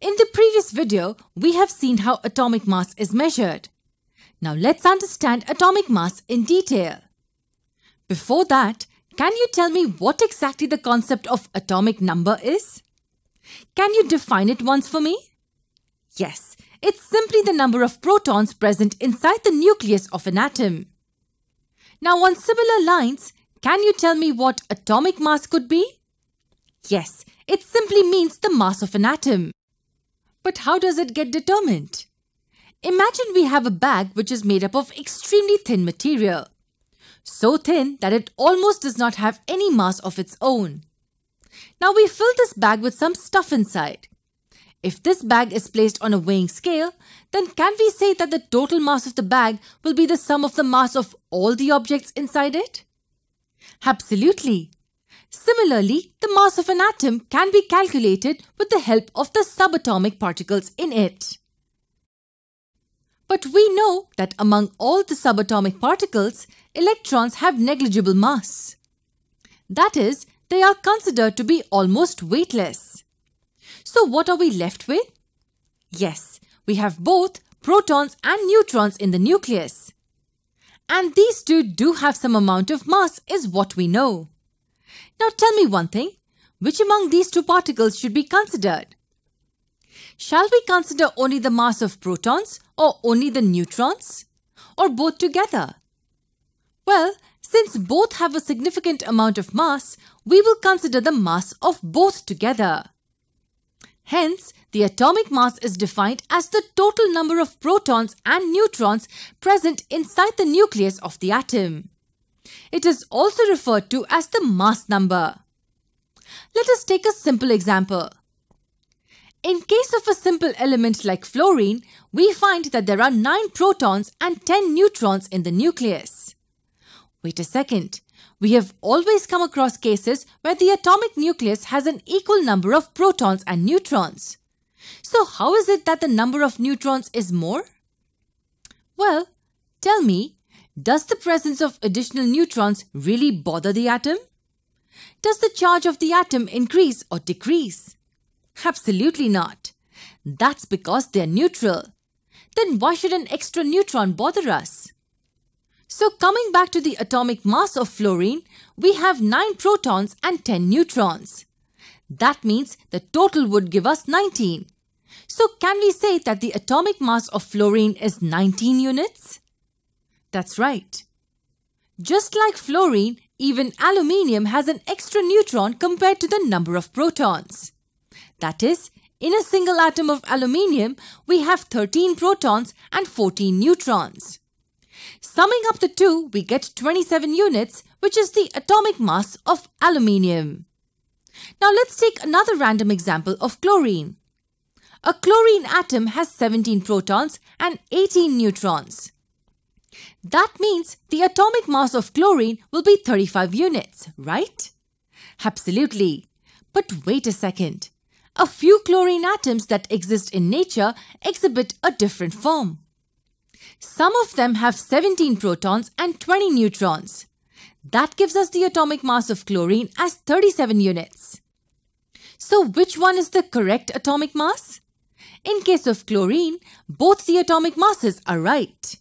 In the previous video, we have seen how atomic mass is measured. Now let's understand atomic mass in detail. Before that, can you tell me what exactly the concept of atomic number is? Can you define it once for me? Yes, it's simply the number of protons present inside the nucleus of an atom. Now on similar lines, can you tell me what atomic mass could be? Yes, it simply means the mass of an atom. But how does it get determined? Imagine we have a bag which is made up of extremely thin material. So thin that it almost does not have any mass of its own. Now we fill this bag with some stuff inside. If this bag is placed on a weighing scale, then can we say that the total mass of the bag will be the sum of the mass of all the objects inside it? Absolutely. Similarly, the mass of an atom can be calculated with the help of the subatomic particles in it. But we know that among all the subatomic particles, electrons have negligible mass. That is, they are considered to be almost weightless. So what are we left with? Yes, we have both protons and neutrons in the nucleus. And these two do have some amount of mass is what we know. Now tell me one thing which among these two particles should be considered? Shall we consider only the mass of protons or only the neutrons? Or both together? Well, since both have a significant amount of mass, we will consider the mass of both together. Hence, the atomic mass is defined as the total number of protons and neutrons present inside the nucleus of the atom. It is also referred to as the mass number. Let us take a simple example. In case of a simple element like fluorine, we find that there are 9 protons and 10 neutrons in the nucleus. Wait a second. We have always come across cases where the atomic nucleus has an equal number of protons and neutrons. So how is it that the number of neutrons is more? Well, tell me, does the presence of additional neutrons really bother the atom? Does the charge of the atom increase or decrease? Absolutely not. That's because they're neutral. Then why should an extra neutron bother us? So coming back to the atomic mass of fluorine, we have 9 protons and 10 neutrons. That means the total would give us 19. So can we say that the atomic mass of fluorine is 19 units? That's right. Just like fluorine, even aluminium has an extra neutron compared to the number of protons. That is, in a single atom of aluminium, we have 13 protons and 14 neutrons. Summing up the two, we get 27 units, which is the atomic mass of aluminium. Now let's take another random example of chlorine. A chlorine atom has 17 protons and 18 neutrons. That means the atomic mass of chlorine will be 35 units, right? Absolutely. But wait a second. A few chlorine atoms that exist in nature exhibit a different form. Some of them have 17 protons and 20 neutrons. That gives us the atomic mass of chlorine as 37 units. So which one is the correct atomic mass? In case of chlorine, both the atomic masses are right.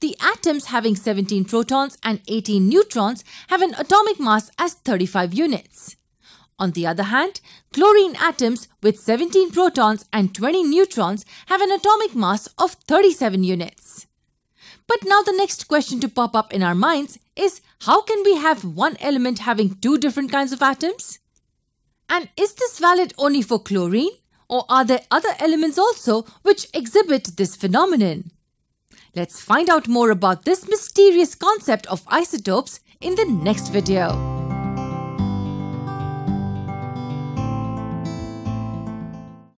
The atoms having 17 protons and 18 neutrons have an atomic mass as 35 units. On the other hand, chlorine atoms with 17 protons and 20 neutrons have an atomic mass of 37 units. But now the next question to pop up in our minds is how can we have one element having two different kinds of atoms? And is this valid only for chlorine or are there other elements also which exhibit this phenomenon? Let's find out more about this mysterious concept of isotopes in the next video.